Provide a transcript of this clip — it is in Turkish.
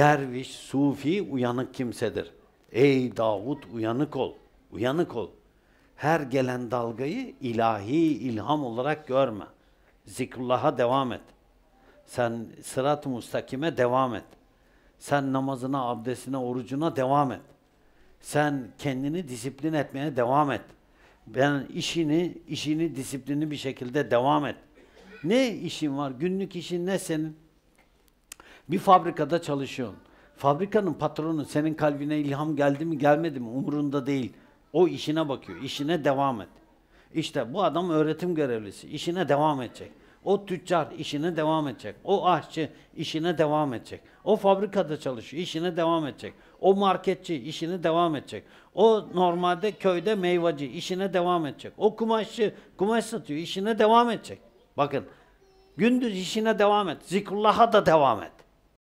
derviş, sufi uyanık kimsedir. Ey Davut uyanık ol, uyanık ol. Her gelen dalgayı ilahi ilham olarak görme. Zikrullah'a devam et. Sen sırat-ı mustakime devam et. Sen namazına, abdestine, orucuna devam et. Sen kendini disiplin etmeye devam et. Ben işini, işini disiplini bir şekilde devam et. Ne işin var? Günlük işin ne senin? Bir fabrikada çalışıyorsun. Fabrikanın patronu senin kalbine ilham geldi mi gelmedi mi umurunda değil. O işine bakıyor. İşine devam et. İşte bu adam öğretim görevlisi. İşine devam edecek. O tüccar işine devam edecek. O aşçı işine devam edecek. O fabrikada çalışıyor, işine devam edecek. O marketçi işine devam edecek. O normalde köyde meyvacı işine devam edecek. O kumaşçı kumaş satıyor, işine devam edecek. Bakın gündüz işine devam et. Zikrullah'a da devam et.